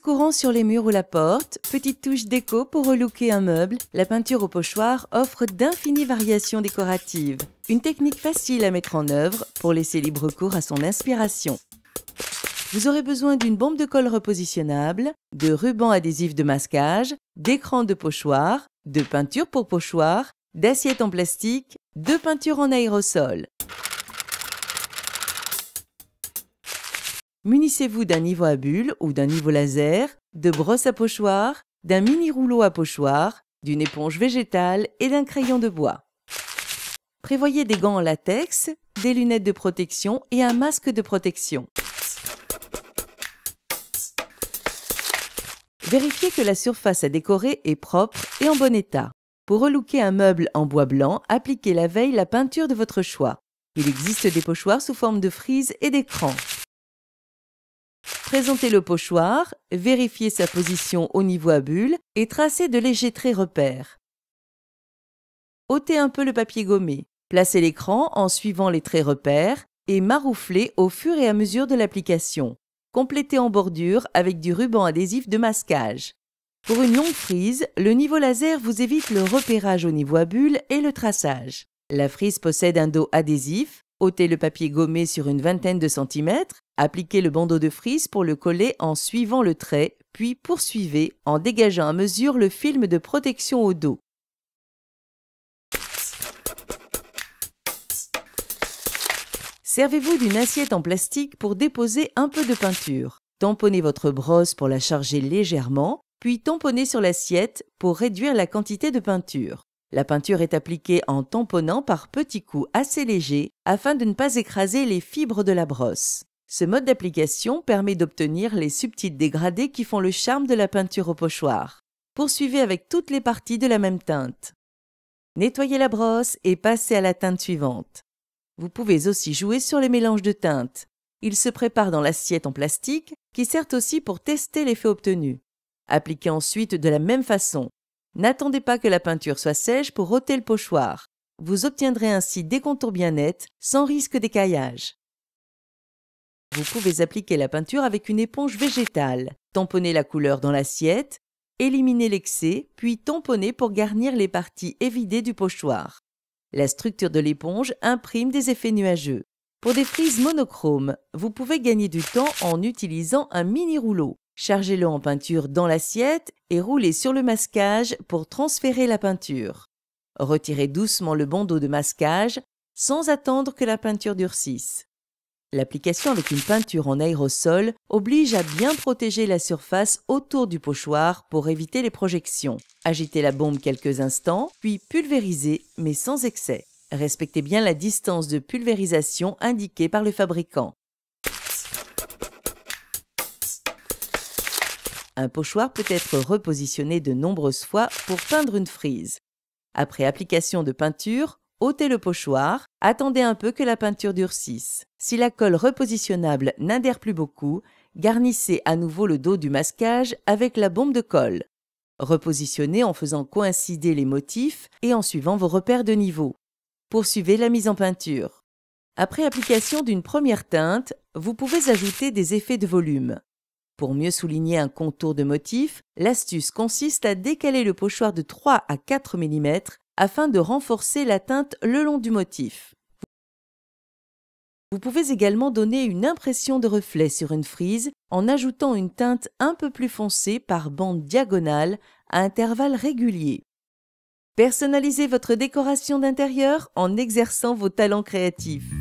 courant sur les murs ou la porte, petite touche déco pour relooker un meuble, la peinture au pochoir offre d'infinies variations décoratives. Une technique facile à mettre en œuvre pour laisser libre cours à son inspiration. Vous aurez besoin d'une bombe de colle repositionnable, de rubans adhésifs de masquage, d'écrans de pochoir, de peinture pour pochoir, d'assiettes en plastique, de peinture en aérosol. Munissez-vous d'un niveau à bulles ou d'un niveau laser, de brosses à pochoir, d'un mini rouleau à pochoir, d'une éponge végétale et d'un crayon de bois. Prévoyez des gants en latex, des lunettes de protection et un masque de protection. Vérifiez que la surface à décorer est propre et en bon état. Pour relooker un meuble en bois blanc, appliquez la veille la peinture de votre choix. Il existe des pochoirs sous forme de frise et d'écran. Présentez le pochoir, vérifiez sa position au niveau à bulle et tracez de légers traits repères. Ôtez un peu le papier gommé, placez l'écran en suivant les traits repères et marouflez au fur et à mesure de l'application. Complétez en bordure avec du ruban adhésif de masquage. Pour une longue frise, le niveau laser vous évite le repérage au niveau à bulle et le traçage. La frise possède un dos adhésif, ôtez le papier gommé sur une vingtaine de centimètres Appliquez le bandeau de frise pour le coller en suivant le trait, puis poursuivez en dégageant à mesure le film de protection au dos. Servez-vous d'une assiette en plastique pour déposer un peu de peinture. Tamponnez votre brosse pour la charger légèrement, puis tamponnez sur l'assiette pour réduire la quantité de peinture. La peinture est appliquée en tamponnant par petits coups assez légers afin de ne pas écraser les fibres de la brosse. Ce mode d'application permet d'obtenir les subtils dégradés qui font le charme de la peinture au pochoir. Poursuivez avec toutes les parties de la même teinte. Nettoyez la brosse et passez à la teinte suivante. Vous pouvez aussi jouer sur les mélanges de teintes. Ils se préparent dans l'assiette en plastique qui sert aussi pour tester l'effet obtenu. Appliquez ensuite de la même façon. N'attendez pas que la peinture soit sèche pour ôter le pochoir. Vous obtiendrez ainsi des contours bien nets sans risque d'écaillage. Vous pouvez appliquer la peinture avec une éponge végétale, tamponner la couleur dans l'assiette, éliminer l'excès, puis tamponner pour garnir les parties évidées du pochoir. La structure de l'éponge imprime des effets nuageux. Pour des frises monochromes, vous pouvez gagner du temps en utilisant un mini rouleau. Chargez-le en peinture dans l'assiette et roulez sur le masquage pour transférer la peinture. Retirez doucement le bandeau de masquage sans attendre que la peinture durcisse. L'application avec une peinture en aérosol oblige à bien protéger la surface autour du pochoir pour éviter les projections. Agitez la bombe quelques instants, puis pulvérisez, mais sans excès. Respectez bien la distance de pulvérisation indiquée par le fabricant. Un pochoir peut être repositionné de nombreuses fois pour peindre une frise. Après application de peinture, ôtez le pochoir, attendez un peu que la peinture durcisse. Si la colle repositionnable n'adhère plus beaucoup, garnissez à nouveau le dos du masquage avec la bombe de colle. Repositionnez en faisant coïncider les motifs et en suivant vos repères de niveau. Poursuivez la mise en peinture. Après application d'une première teinte, vous pouvez ajouter des effets de volume. Pour mieux souligner un contour de motif, l'astuce consiste à décaler le pochoir de 3 à 4 mm afin de renforcer la teinte le long du motif. Vous pouvez également donner une impression de reflet sur une frise en ajoutant une teinte un peu plus foncée par bande diagonale à intervalles réguliers. Personnalisez votre décoration d'intérieur en exerçant vos talents créatifs.